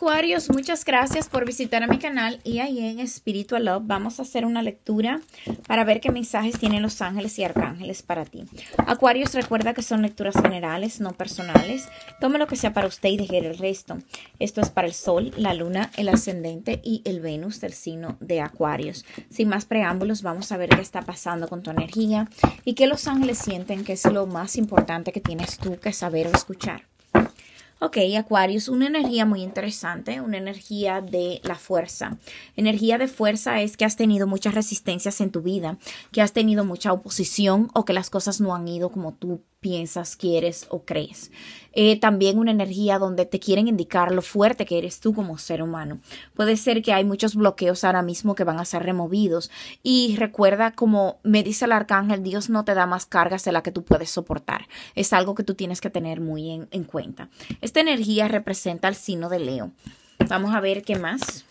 Acuarios, muchas gracias por visitar a mi canal y ahí en Spiritual Love vamos a hacer una lectura para ver qué mensajes tienen los ángeles y arcángeles para ti. Acuarios, recuerda que son lecturas generales, no personales. Tome lo que sea para usted y deje el resto. Esto es para el Sol, la Luna, el Ascendente y el Venus del signo de Acuarios. Sin más preámbulos, vamos a ver qué está pasando con tu energía y qué los ángeles sienten que es lo más importante que tienes tú que saber o escuchar. Ok, Aquarius, una energía muy interesante, una energía de la fuerza. Energía de fuerza es que has tenido muchas resistencias en tu vida, que has tenido mucha oposición o que las cosas no han ido como tú piensas, quieres o crees. Eh, también una energía donde te quieren indicar lo fuerte que eres tú como ser humano. Puede ser que hay muchos bloqueos ahora mismo que van a ser removidos y recuerda como me dice el arcángel, Dios no te da más cargas de la que tú puedes soportar. Es algo que tú tienes que tener muy en, cuenta. Esta energía representa el signo de Leo. Vamos a ver qué más.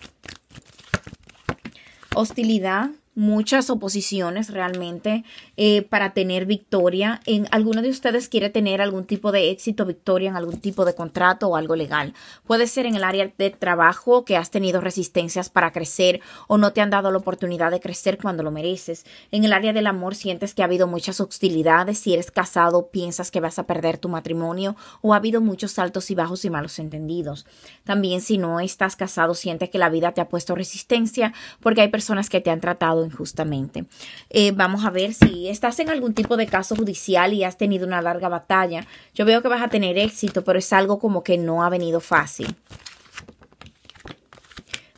Hostilidad, muchas oposiciones realmente eh, para tener victoria. En, ¿Alguno de ustedes quiere tener algún tipo de éxito, victoria en algún tipo de contrato o algo legal? Puede ser en el área de trabajo que has tenido resistencias para crecer o no te han dado la oportunidad de crecer cuando lo mereces. En el área del amor sientes que ha habido muchas hostilidades. Si eres casado, piensas que vas a perder tu matrimonio o ha habido muchos altos y bajos y malos entendidos. También si no estás casado, sientes que la vida te ha puesto resistencia porque hay personas que te han tratado justamente. Eh, vamos a ver si estás en algún tipo de caso judicial y has tenido una larga batalla. Yo veo que vas a tener éxito, pero es algo como que no ha venido fácil.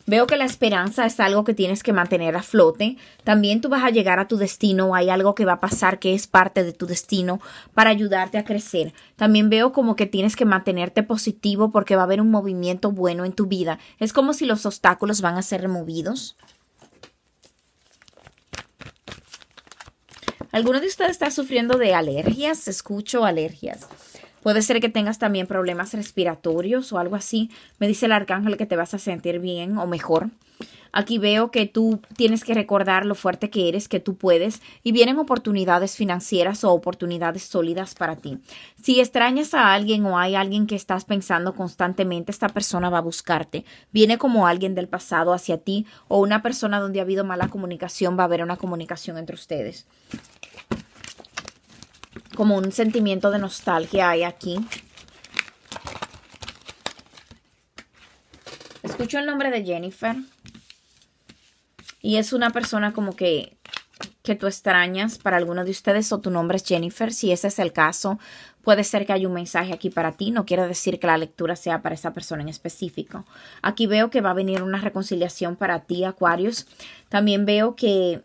Veo que la esperanza es algo que tienes que mantener a flote. También tú vas a llegar a tu destino, hay algo que va a pasar que es parte de tu destino para ayudarte a crecer. También veo como que tienes que mantenerte positivo porque va a haber un movimiento bueno en tu vida. Es como si los obstáculos van a ser removidos. ¿Alguno de ustedes está sufriendo de alergias? Escucho alergias. Puede ser que tengas también problemas respiratorios o algo así. Me dice el arcángel que te vas a sentir bien o mejor. Aquí veo que tú tienes que recordar lo fuerte que eres, que tú puedes y vienen oportunidades financieras o oportunidades sólidas para ti. Si extrañas a alguien o hay alguien que estás pensando constantemente, esta persona va a buscarte. Viene como alguien del pasado hacia ti o una persona donde ha habido mala comunicación, va a haber una comunicación entre ustedes. Como un sentimiento de nostalgia hay aquí. Escucho el nombre de Jennifer. Y es una persona como que, que tú extrañas para alguno de ustedes o tu nombre es Jennifer. Si ese es el caso, puede ser que haya un mensaje aquí para ti. No quiere decir que la lectura sea para esa persona en específico. Aquí veo que va a venir una reconciliación para ti, Aquarius. También veo que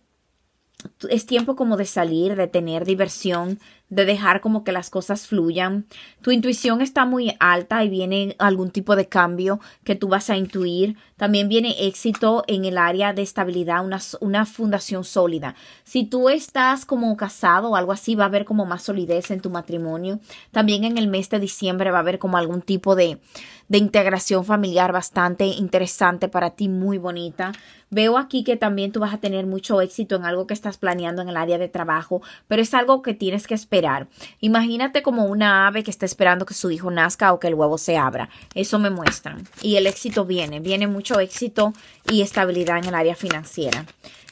es tiempo como de salir, de tener diversión, de dejar como que las cosas fluyan. Tu intuición está muy alta y viene algún tipo de cambio que tú vas a intuir. También viene éxito en el área de estabilidad, una, fundación sólida. Si tú estás como casado o algo así, va a haber como más solidez en tu matrimonio. También en el mes de diciembre va a haber como algún tipo de, de integración familiar bastante interesante para ti, muy bonita Veo aquí que también tú vas a tener mucho éxito en algo que estás planeando en el área de trabajo, pero es algo que tienes que esperar. Imagínate como una ave que está esperando que su hijo nazca o que el huevo se abra. Eso me muestran. Y el éxito viene, viene mucho éxito y estabilidad en el área financiera.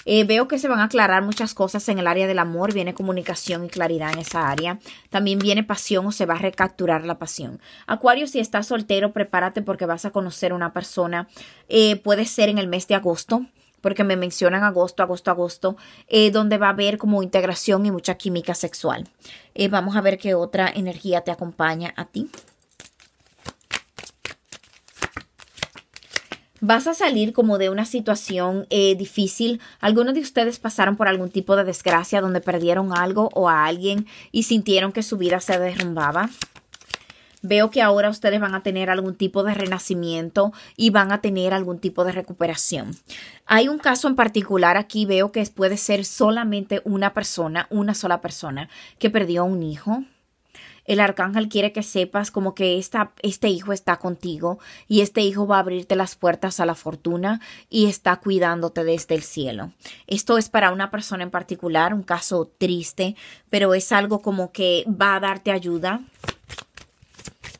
Eh, veo que se van a aclarar muchas cosas en el área del amor. Viene comunicación y claridad en esa área. También viene pasión o se va a recapturar la pasión. Acuario, si estás soltero, prepárate porque vas a conocer una persona. Eh, puede ser en el mes de agosto porque me mencionan agosto, agosto, agosto, eh, donde va a haber como integración y mucha química sexual. vamos a ver qué otra energía te acompaña a ti. vas a salir como de una situación eh, difícil. Algunos de ustedes pasaron por algún tipo de desgracia donde perdieron algo o a alguien y sintieron que su vida se derrumbaba. Veo que ahora ustedes van a tener algún tipo de renacimiento y van a tener algún tipo de recuperación. Hay un caso en particular aquí, veo que puede ser solamente una persona, una sola persona que perdió a un hijo, el arcángel quiere que sepas como que esta, este hijo está contigo y este hijo va a abrirte las puertas a la fortuna y está cuidándote desde el cielo. Esto es para una persona en particular, un caso triste, pero es algo como que va a darte ayuda.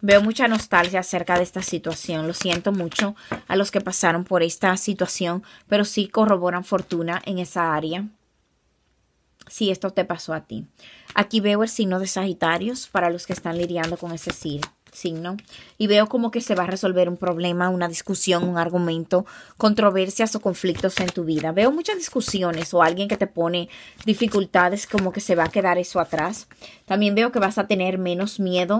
Veo mucha nostalgia acerca de esta situación. Lo siento mucho a los que pasaron por esta situación, pero sí corroboran fortuna en esa área si esto te pasó a ti. Aquí veo el signo de Sagitarios para los que están lidiando con ese signo signo y veo como que se va a resolver un problema, una discusión, un argumento, controversias o conflictos en tu vida. Veo muchas discusiones o alguien que te pone dificultades como que se va a quedar eso atrás. También veo que vas a tener menos miedo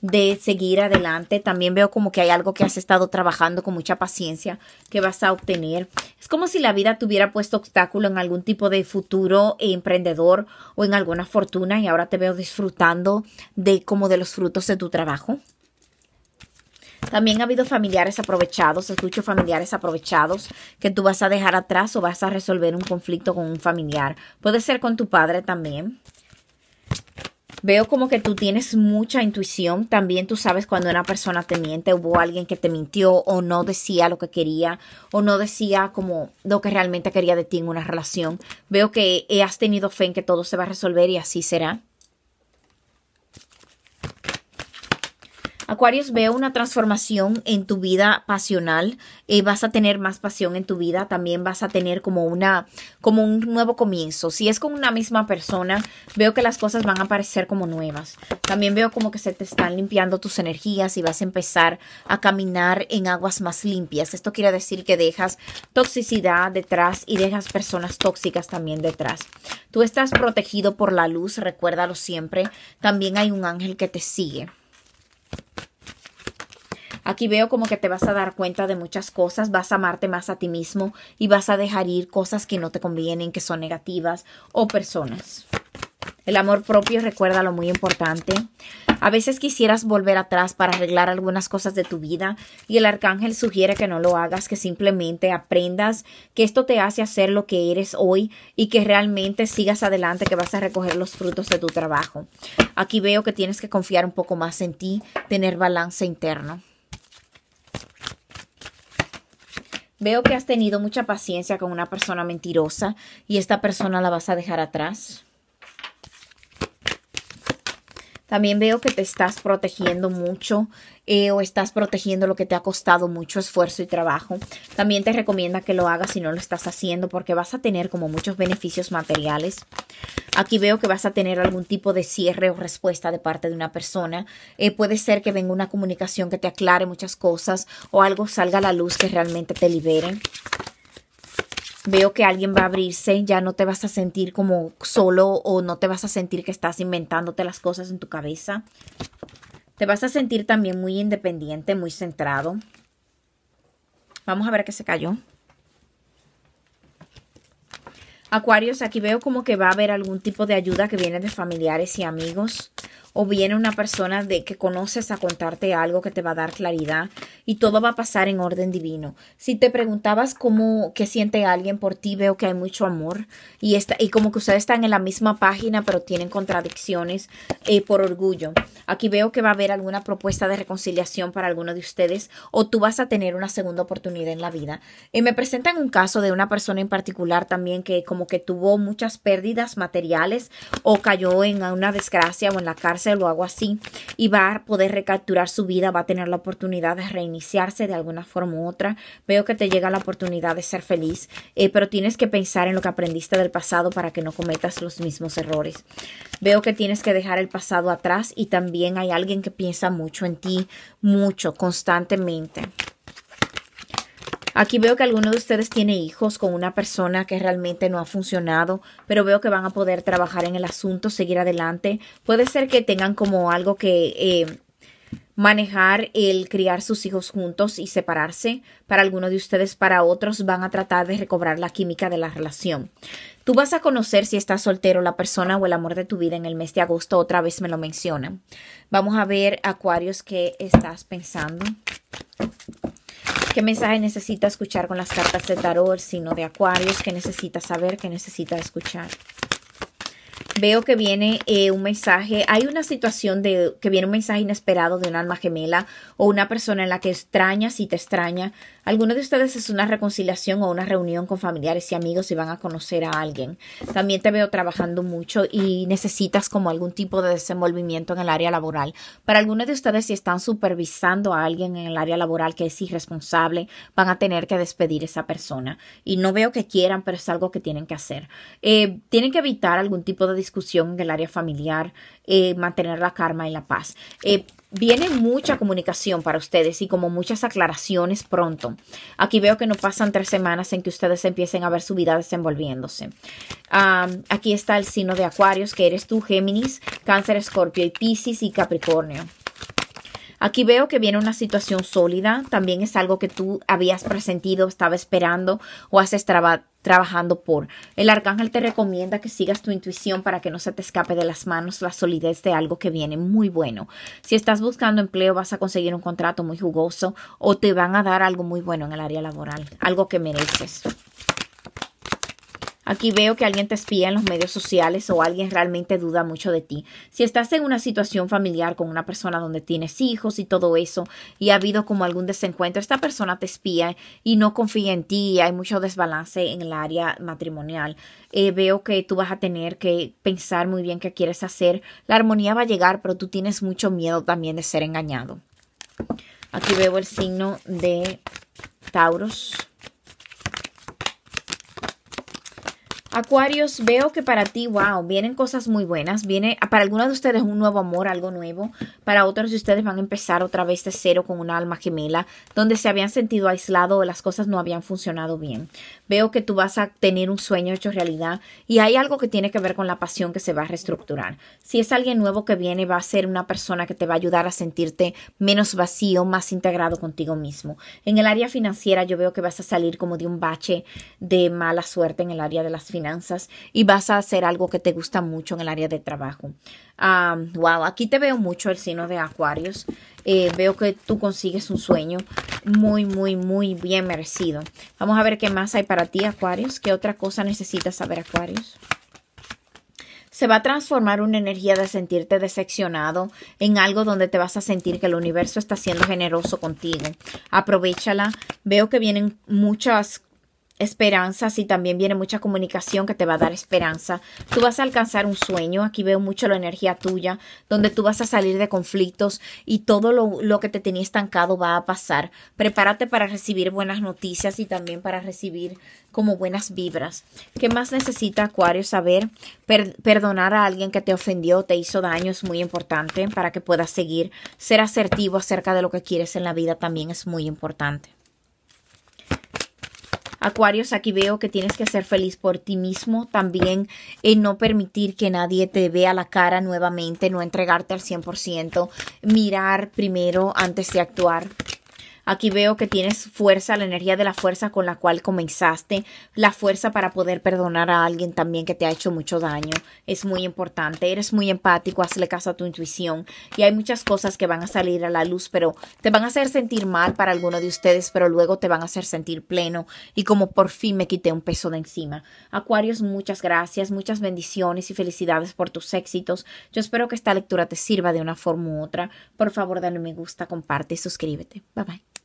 de seguir adelante. También veo como que hay algo que has estado trabajando con mucha paciencia que vas a obtener. Es como si la vida hubiera puesto obstáculo en algún tipo de futuro emprendedor o en alguna fortuna y ahora te veo disfrutando de como de los frutos de tu trabajo. También ha habido familiares aprovechados, escucho familiares aprovechados que tú vas a dejar atrás o vas a resolver un conflicto con un familiar. Puede ser con tu padre también. Veo como que tú tienes mucha intuición. También tú sabes cuando una persona te miente, hubo alguien que te mintió o no decía lo que quería o no decía como lo que realmente quería de ti en una relación. Veo que has tenido fe en que todo se va a resolver y así será. Acuarios, veo una transformación en tu vida pasional. Eh, vas a tener más pasión en tu vida. También vas a tener como una, como un nuevo comienzo. Si es con una misma persona, veo que las cosas van a aparecer como nuevas. También veo como que se te están limpiando tus energías y vas a empezar a caminar en aguas más limpias. Esto quiere decir que dejas toxicidad detrás y dejas personas tóxicas también detrás. Tú estás protegido por la luz, recuérdalo siempre. También hay un ángel que te sigue. Aquí veo como que te vas a dar cuenta de muchas cosas, vas a amarte más a ti mismo y vas a dejar ir cosas que no te convienen, que son negativas o personas. El amor propio, recuerda lo muy importante. A veces quisieras volver atrás para arreglar algunas cosas de tu vida y el arcángel sugiere que no lo hagas, que simplemente aprendas que esto te hace hacer lo que eres hoy y que realmente sigas adelante, que vas a recoger los frutos de tu trabajo. Aquí veo que tienes que confiar un poco más en ti, tener balance interno. Veo que has tenido mucha paciencia con una persona mentirosa y esta persona la vas a dejar atrás. También veo que te estás protegiendo mucho eh, o estás protegiendo lo que te ha costado mucho esfuerzo y trabajo. También te recomienda que lo hagas si no lo estás haciendo porque vas a tener como muchos beneficios materiales. Aquí veo que vas a tener algún tipo de cierre o respuesta de parte de una persona. Eh, puede ser que venga una comunicación que te aclare muchas cosas o algo salga a la luz que realmente te libere veo que alguien va a abrirse, ya no te vas a sentir como solo o no te vas a sentir que estás inventándote las cosas en tu cabeza. Te vas a sentir también muy independiente, muy centrado. Vamos a ver qué se cayó. Acuarios, aquí veo como que va a haber algún tipo de ayuda que viene de familiares y amigos o viene una persona de que conoces a contarte algo que te va a dar claridad y todo va a pasar en orden divino. Si te preguntabas cómo que siente alguien por ti, veo que hay mucho amor y está y como que ustedes están en la misma página, pero tienen contradicciones eh, por orgullo. Aquí veo que va a haber alguna propuesta de reconciliación para alguno de ustedes o tú vas a tener una segunda oportunidad en la vida. Eh, me presentan un caso de una persona en particular también que como que tuvo muchas pérdidas materiales o cayó en una desgracia o en la cárcel lo hago así, y va a poder recapturar su vida, va a tener la oportunidad de reiniciarse de alguna forma u otra. Veo que te llega la oportunidad de ser feliz, eh, pero tienes que pensar en lo que aprendiste del pasado para que no cometas los mismos errores. Veo que tienes que dejar el pasado atrás y también hay alguien que piensa mucho en ti, mucho, constantemente. Aquí veo que alguno de ustedes tiene hijos con una persona que realmente no ha funcionado, pero veo que van a poder trabajar en el asunto, seguir adelante. Puede ser que tengan como algo que eh, manejar el criar sus hijos juntos y separarse. Para algunos de ustedes, para otros, van a tratar de recobrar la química de la relación. Tú vas a conocer si estás soltero la persona o el amor de tu vida en el mes de agosto. Otra vez me lo mencionan. Vamos a ver, Acuarios, qué estás pensando. ¿Qué mensaje necesita escuchar con las cartas de tarot, sino de acuarios? ¿Qué necesita saber? ¿Qué necesita escuchar? Veo que viene eh, un mensaje, hay una situación de que viene un mensaje inesperado de un alma gemela o una persona en la que extrañas y te extraña. Alguno de ustedes es una reconciliación o una reunión con familiares y amigos y van a conocer a alguien. También te veo trabajando mucho y necesitas como algún tipo de desenvolvimiento en el área laboral. Para algunos de ustedes si están supervisando a alguien en el área laboral que es irresponsable, van a tener que despedir a esa persona. Y no veo que quieran, pero es algo que tienen que hacer. Eh, tienen que evitar algún tipo de discusión en área familiar, eh, mantener la karma y la paz. Eh, viene mucha comunicación para ustedes y como muchas aclaraciones pronto. Aquí veo que no pasan tres semanas en que ustedes empiecen a ver su vida desenvolviéndose. aquí está el signo de Acuarios, que eres tú, Géminis, Cáncer, Escorpio y Piscis y Capricornio. Aquí veo que viene una situación sólida, también es algo que tú habías presentido, estaba esperando o haces estado trabajando por. El arcángel te recomienda que sigas tu intuición para que no se te escape de las manos la solidez de algo que viene muy bueno. Si estás buscando empleo vas a conseguir un contrato muy jugoso o te van a dar algo muy bueno en el área laboral, algo que mereces. Aquí veo que alguien te espía en los medios sociales o alguien realmente duda mucho de ti. Si estás en una situación familiar con una persona donde tienes hijos y todo eso y ha habido como algún desencuentro, esta persona te espía y no confía en ti y hay mucho desbalance en el área matrimonial. Eh, veo que tú vas a tener que pensar muy bien qué quieres hacer. La armonía va a llegar, pero tú tienes mucho miedo también de ser engañado. Aquí veo el signo de Tauros. Acuarios, veo que para ti, wow, vienen cosas muy buenas. Viene para algunos de ustedes un nuevo amor, algo nuevo. Para otros de ustedes van a empezar otra vez de cero con una alma gemela, donde se habían sentido aislado o las cosas no habían funcionado bien. Veo que tú vas a tener un sueño hecho realidad y hay algo que tiene que ver con la pasión que se va a reestructurar. Si es alguien nuevo que viene, va a ser una persona que te va a ayudar a sentirte menos vacío, más integrado contigo mismo. En el área financiera, yo veo que vas a salir como de un bache de mala suerte en el área de las finanzas y vas a hacer algo que te gusta mucho en el área de trabajo. wow, aquí te veo mucho el signo de Acuarios. Eh, veo que tú consigues un sueño muy, muy, muy bien merecido. Vamos a ver qué más hay para ti, Acuarios. ¿Qué otra cosa necesitas saber, Acuarios? se va a transformar una energía de sentirte decepcionado en algo donde te vas a sentir que el universo está siendo generoso contigo. Aprovechala. Veo que vienen muchas esperanzas y también viene mucha comunicación que te va a dar esperanza. Tú vas a alcanzar un sueño, aquí veo mucho la energía tuya, donde tú vas a salir de conflictos y todo lo, que te tenía estancado va a pasar. Prepárate para recibir buenas noticias y también para recibir como buenas vibras. ¿Qué más necesita Acuario saber? perdonar a alguien que te ofendió, te hizo daño es muy importante para que puedas seguir. Ser asertivo acerca de lo que quieres en la vida también es muy importante. Acuarios, aquí veo que tienes que ser feliz por ti mismo, también en eh, no permitir que nadie te vea la cara nuevamente, no entregarte al 100%, mirar primero antes de actuar. Aquí veo que tienes fuerza, la energía de la fuerza con la cual comenzaste, la fuerza para poder perdonar a alguien también que te ha hecho mucho daño. Es muy importante, eres muy empático, hazle caso a tu intuición y hay muchas cosas que van a salir a la luz, pero te van a hacer sentir mal para alguno de ustedes, pero luego te van a hacer sentir pleno y como por fin me quité un peso de encima. Acuarios, muchas gracias, muchas bendiciones y felicidades por tus éxitos. Yo espero que esta lectura te sirva de una forma u otra. Por favor, dale me gusta, comparte y suscríbete. Bye bye.